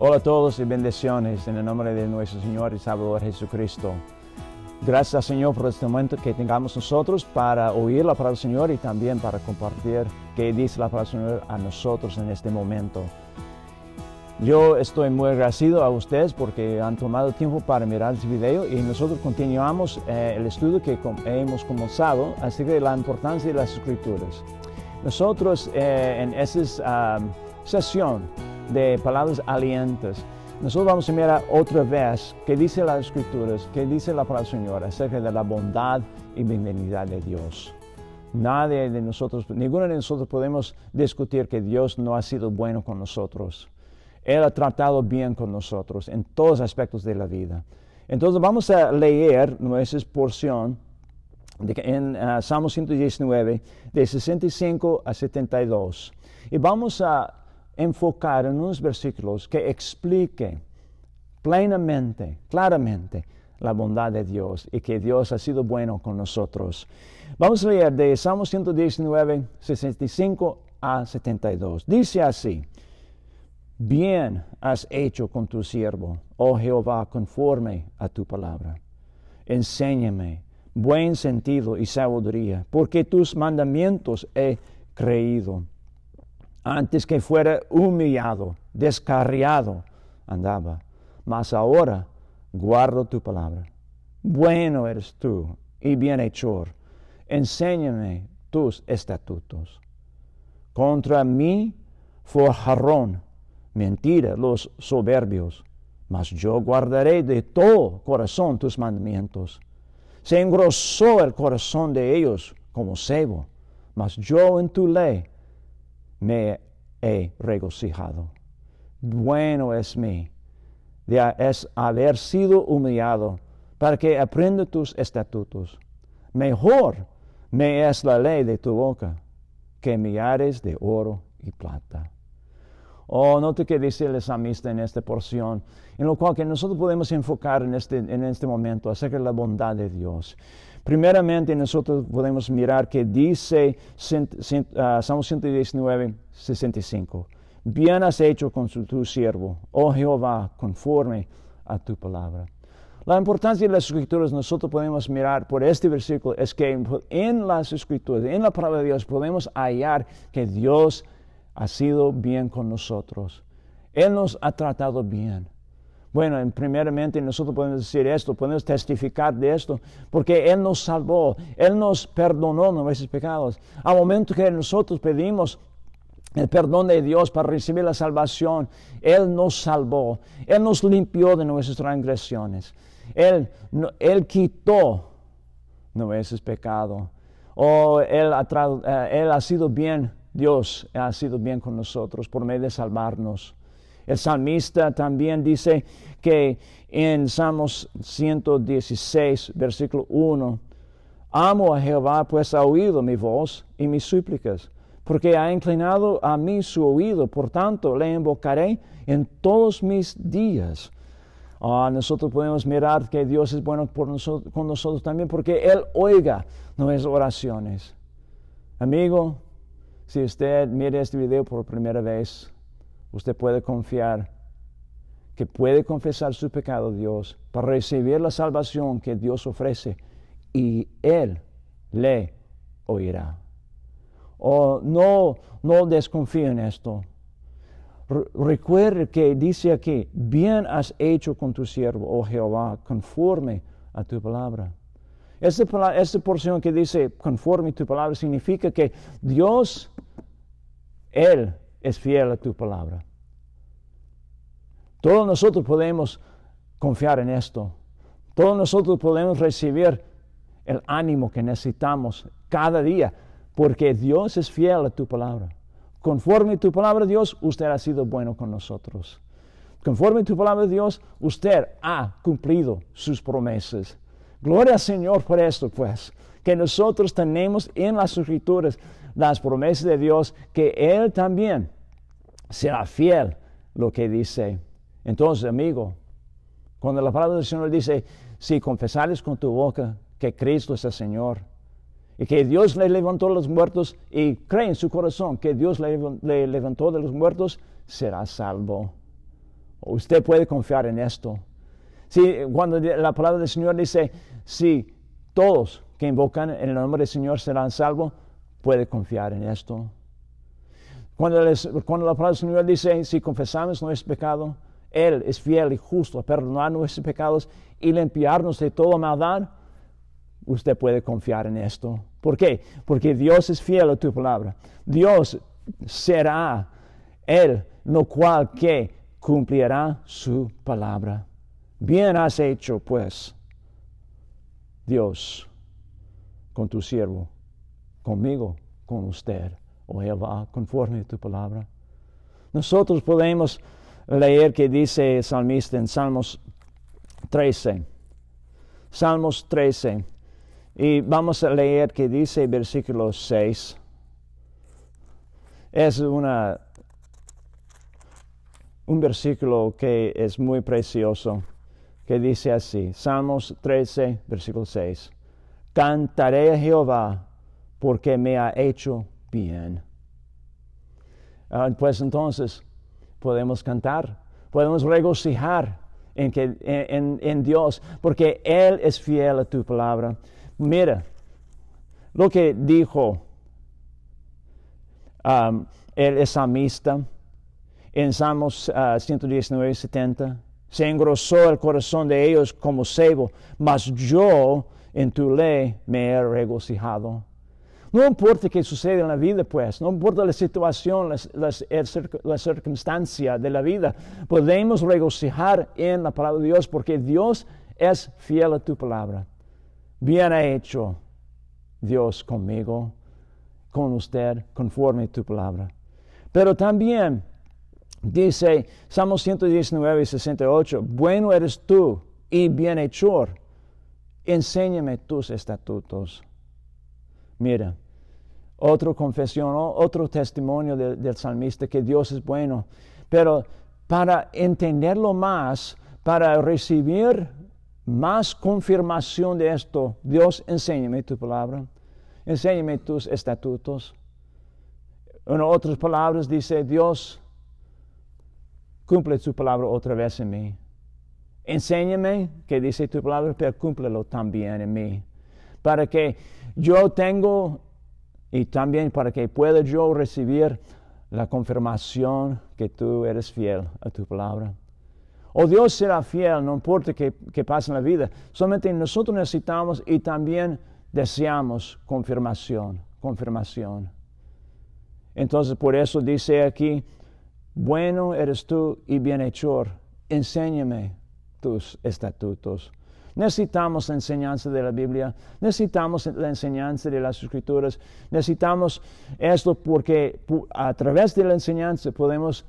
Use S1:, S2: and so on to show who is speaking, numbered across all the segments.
S1: Hola a todos y bendiciones en el nombre de nuestro Señor y Salvador Jesucristo. Gracias Señor por este momento que tengamos nosotros para oír la palabra del Señor y también para compartir qué dice la palabra del Señor a nosotros en este momento. Yo estoy muy agradecido a ustedes porque han tomado tiempo para mirar este video y nosotros continuamos eh, el estudio que hemos comenzado acerca de la importancia de las escrituras. Nosotros eh, en esa ah, sesión de palabras alientas. Nosotros vamos a mirar otra vez qué dice las Escrituras, qué dice la palabra del Señor acerca de la bondad y benignidad de Dios. Nadie de nosotros, ninguno de nosotros podemos discutir que Dios no ha sido bueno con nosotros. Él ha tratado bien con nosotros en todos aspectos de la vida. Entonces vamos a leer nuestra porción de, en uh, Salmo 119, de 65 a 72. Y vamos a enfocar en unos versículos que explique plenamente, claramente, la bondad de Dios y que Dios ha sido bueno con nosotros. Vamos a leer de Salmo 119, 65 a 72. Dice así, bien has hecho con tu siervo, oh Jehová, conforme a tu palabra. Enséñame buen sentido y sabiduría, porque tus mandamientos he creído antes que fuera humillado, descarriado, andaba. Mas ahora guardo tu palabra. Bueno eres tú y bienhechor. Enséñame tus estatutos. Contra mí jarrón, mentira los soberbios, mas yo guardaré de todo corazón tus mandamientos. Se engrosó el corazón de ellos como sebo, mas yo en tu ley me he regocijado. Bueno es mí, de, es haber sido humillado, para que aprenda tus estatutos. Mejor me es la ley de tu boca que millares de oro y plata. Oh, note que dice el samista en esta porción, en lo cual que nosotros podemos enfocar en este, en este momento acerca de la bondad de Dios. Primeramente nosotros podemos mirar que dice ah, Salmo 119, 65, bien has hecho con tu siervo, oh Jehová, conforme a tu palabra. La importancia de las escrituras nosotros podemos mirar por este versículo es que en las escrituras, en la palabra de Dios, podemos hallar que Dios ha sido bien con nosotros. Él nos ha tratado bien. Bueno, en primeramente nosotros podemos decir esto, podemos testificar de esto, porque Él nos salvó, Él nos perdonó nuestros pecados. Al momento que nosotros pedimos el perdón de Dios para recibir la salvación, Él nos salvó, Él nos limpió de nuestras transgresiones, Él, él quitó nuestros pecados. Oh, él ha, eh, él ha sido bien, Dios ha sido bien con nosotros por medio de salvarnos. El salmista también dice que en Salmos 116, versículo 1, Amo a Jehová, pues ha oído mi voz y mis súplicas, porque ha inclinado a mí su oído, por tanto le invocaré en todos mis días. Ah, nosotros podemos mirar que Dios es bueno con nosotros también, porque Él oiga nuestras oraciones. Amigo, si usted mira este video por primera vez, usted puede confiar que puede confesar su pecado a Dios para recibir la salvación que Dios ofrece y Él le oirá. o no, no desconfíe en esto. recuerde que dice aquí, bien has hecho con tu siervo, oh Jehová, conforme a tu palabra. Este esta porción que dice conforme a tu palabra significa que Dios, Él, es fiel a tu palabra. Todos nosotros podemos confiar en esto. Todos nosotros podemos recibir el ánimo que necesitamos cada día, porque Dios es fiel a tu palabra. Conforme a tu palabra, Dios, usted ha sido bueno con nosotros. Conforme a tu palabra, Dios, usted ha cumplido sus promesas. Gloria al Señor por esto, pues, que nosotros tenemos en las escrituras las promesas de Dios, que Él también será fiel lo que dice. Entonces, amigo, cuando la palabra del Señor dice, si confesares con tu boca que Cristo es el Señor y que Dios le levantó de los muertos y cree en su corazón que Dios le, levantó de los muertos, será salvo. Usted puede confiar en esto. Si, cuando la palabra del Señor dice, si todos que invocan en el nombre del Señor serán salvos, puede confiar en esto. Cuando, la palabra del Señor dice, si confesamos nuestro pecado, Él es fiel y justo a perdonar nuestros pecados y limpiarnos de toda maldad, usted puede confiar en esto. ¿Por qué? Porque Dios es fiel a tu palabra. Dios será Él, lo cual que cumplirá su palabra. Bien has hecho, pues, Dios, con tu siervo, conmigo, con usted oh Jehová, conforme a tu palabra. Nosotros podemos leer que dice el salmista en Salmos 13. Salmos 13. Y vamos a leer que dice versículo 6. Es una, un versículo que es muy precioso, que dice así, Salmos 13, versículo 6. Cantaré a Jehová porque me ha hecho bien. Ah, pues entonces podemos cantar, podemos regocijar en, que, en, Dios, porque Él es fiel a tu palabra. Mira lo que dijo ah, el examista en Salmos 119, ah, 70. Se engrosó el corazón de ellos como sebo, mas yo en tu ley me he regocijado. No importa qué sucede en la vida, pues, no importa la situación, la circunstancia de la vida, podemos regocijar en la palabra de Dios porque Dios es fiel a tu palabra. Bien hecho Dios conmigo, con usted, conforme a tu palabra. Pero también dice Salmo 119 y 68, bueno eres tú y bienhechor, enséñame tus estatutos. Mira, otro confesión, otro testimonio del salmista que Dios es bueno. Pero para entenderlo más, para recibir más confirmación de esto, Dios, enséñame tu palabra, enséñame tus estatutos. En otras palabras, dice Dios, cumple tu palabra otra vez en mí. Enséñame que dice tu palabra, pero cúmplelo también en mí. Para que yo tengo y también para que pueda yo recibir la confirmación que tú eres fiel a tu palabra. O oh, Dios será fiel, no importa qué pase en la vida. Solamente nosotros necesitamos y también deseamos confirmación, confirmación. Entonces por eso dice aquí, bueno eres tú y bienhechor, enséñame tus estatutos. Necesitamos la enseñanza de la Biblia, necesitamos la enseñanza de las escrituras, necesitamos esto porque a través de la enseñanza podemos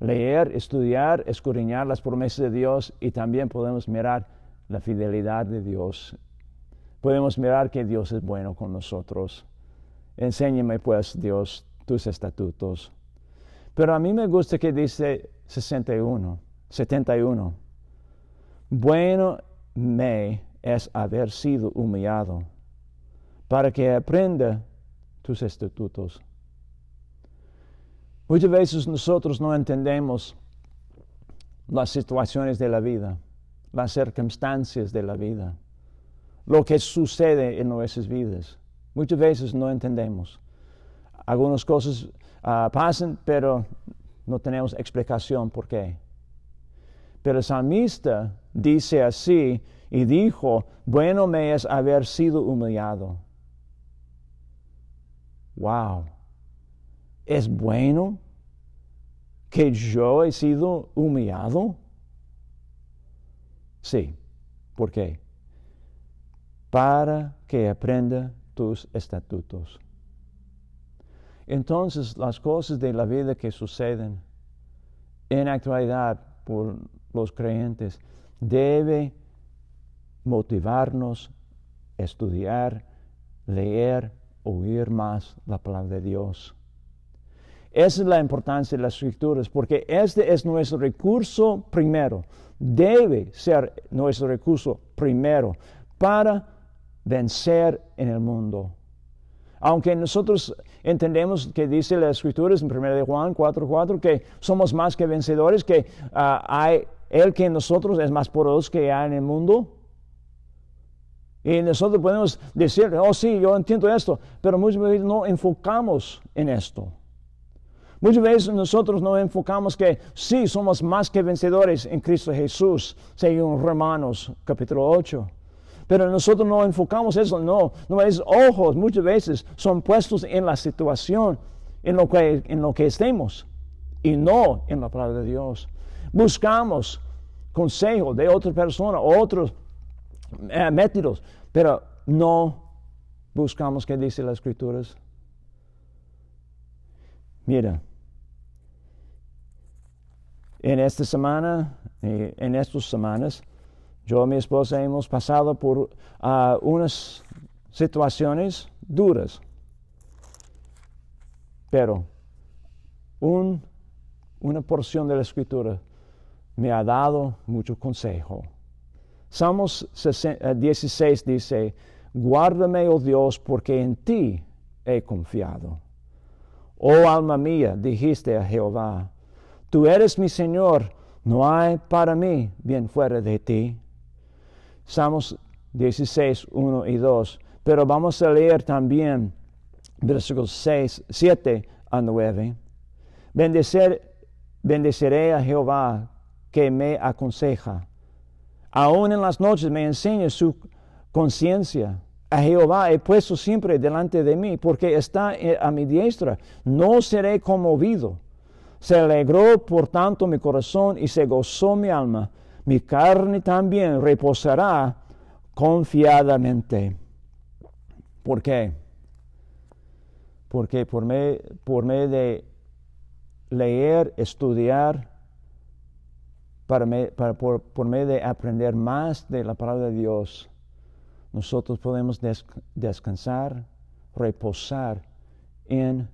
S1: leer, estudiar, escudriñar las promesas de Dios y también podemos mirar la fidelidad de Dios. Podemos mirar que Dios es bueno con nosotros. Enséñame pues, Dios, tus estatutos. Pero a mí me gusta que dice 61, 71. Bueno me es haber sido humillado, para que aprenda tus estatutos. Muchas veces nosotros no entendemos las situaciones de la vida, las circunstancias de la vida, lo que sucede en nuestras vidas. Muchas veces no entendemos. Algunas cosas ah, pasan, pero no tenemos explicación por qué. Pero el salmista dice así, y dijo, bueno me es haber sido humillado. Wow, ¿es bueno que yo he sido humillado? Sí, ¿por qué? Para que aprenda tus estatutos. Entonces las cosas de la vida que suceden en actualidad por los creyentes debe motivarnos a estudiar, leer, oír más la palabra de Dios. Esa es la importancia de las escrituras, porque este es nuestro recurso primero. Debe ser nuestro recurso primero para vencer en el mundo. Aunque nosotros entendemos que dice las escrituras en 1 de Juan 4:4 4, que somos más que vencedores, que ah, hay él que en nosotros es más poderoso que hay en el mundo. Y nosotros podemos decir, oh sí, yo entiendo esto, pero muchas veces no enfocamos en esto. Muchas veces nosotros no enfocamos que sí, somos más que vencedores en Cristo Jesús, según Romanos capítulo 8. Pero nosotros no enfocamos eso, no. es, ojos muchas veces son puestos en la situación, en lo que, en lo que estemos, y no en la palabra de Dios buscamos consejo de otra persona, otros eh, métodos, pero no buscamos qué dice la escrituras. Mira, en esta semana, eh, en estas semanas, yo y mi esposa hemos pasado por ah, unas situaciones duras, pero una porción de la escritura me ha dado mucho consejo. Salmos 16 eh, dice, Guárdame, oh Dios, porque en ti he confiado. Oh alma mía, dijiste a Jehová, Tú eres mi Señor, no hay para mí bien fuera de ti. Salmos 16, 1 y 2. Pero vamos a leer también versículos 6, 7 a 9. Bendecer, bendeceré a Jehová que me aconseja. Aún en las noches me enseña su conciencia. A Jehová he puesto siempre delante de mí, porque está eh, a mi diestra. No seré conmovido. Se alegró por tanto mi corazón y se gozó mi alma. Mi carne también reposará confiadamente. ¿Por qué? Porque por me por medio de leer, estudiar, para, por, medio de aprender más de la palabra de Dios, nosotros podemos descansar, reposar en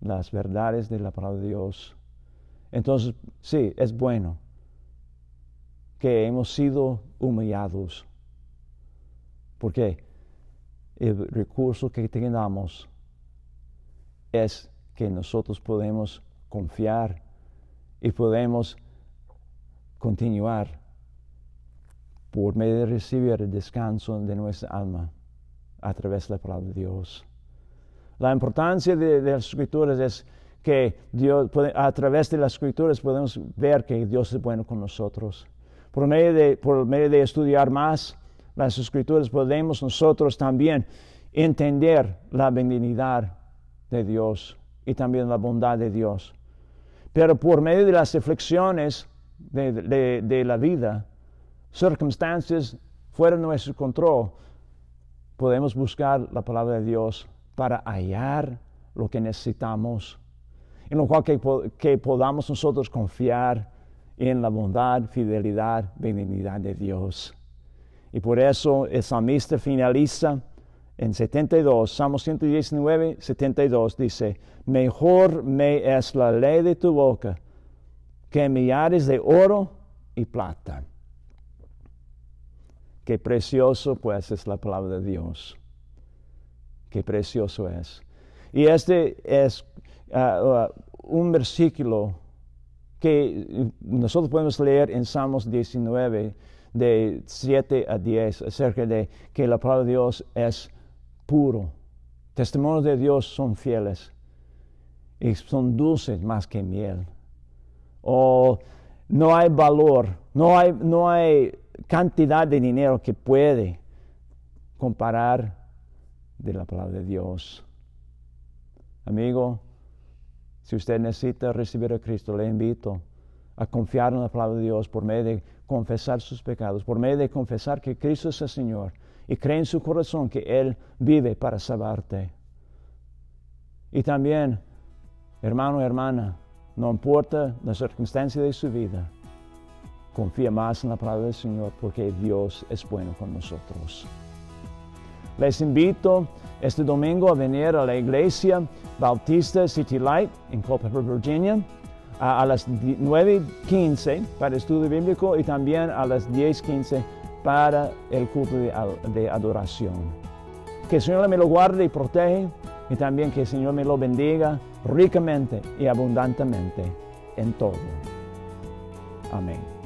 S1: las verdades de la palabra de Dios. Entonces, sí, es bueno que hemos sido humillados, porque el recurso que tengamos es que nosotros podemos confiar y podemos continuar por medio de recibir el descanso de nuestra alma a través de la palabra de Dios. La importancia de, las escrituras es que Dios, a través de las escrituras podemos ver que Dios es bueno con nosotros. Por medio de, por medio de estudiar más las escrituras podemos nosotros también entender la benignidad de Dios y también la bondad de Dios. Pero por medio de las reflexiones de, la vida, circunstancias fuera de nuestro control, podemos buscar la palabra de Dios para hallar lo que necesitamos, en lo cual que, que podamos nosotros confiar en la bondad, fidelidad, benignidad de Dios. Y por eso el salmista finaliza en 72, Salmo 119, 72, dice, mejor me es la ley de tu boca que millares de oro y plata. Qué precioso pues es la palabra de Dios. Qué precioso es. Y este es ah, ah, un versículo que nosotros podemos leer en Salmos 19, de 7 a 10, acerca de que la palabra de Dios es puro. Testimonios de Dios son fieles y son dulces más que miel o no hay valor, no hay, no hay cantidad de dinero que puede comparar de la palabra de Dios. Amigo, si usted necesita recibir a Cristo, le invito a confiar en la palabra de Dios por medio de confesar sus pecados, por medio de confesar que Cristo es el Señor y cree en su corazón que Él vive para salvarte. Y también, hermano, hermana, no importa la circunstancia de su vida, confía más en la palabra del Señor porque Dios es bueno con nosotros. Les invito este domingo a venir a la iglesia Bautista City Light en Culpeper, Virginia, a, las 9.15 para estudio bíblico y también a las 10.15 para el culto de, de adoración. Que el Señor me lo guarde y protege y también que el Señor me lo bendiga ricamente y abundantemente en todo. Amén.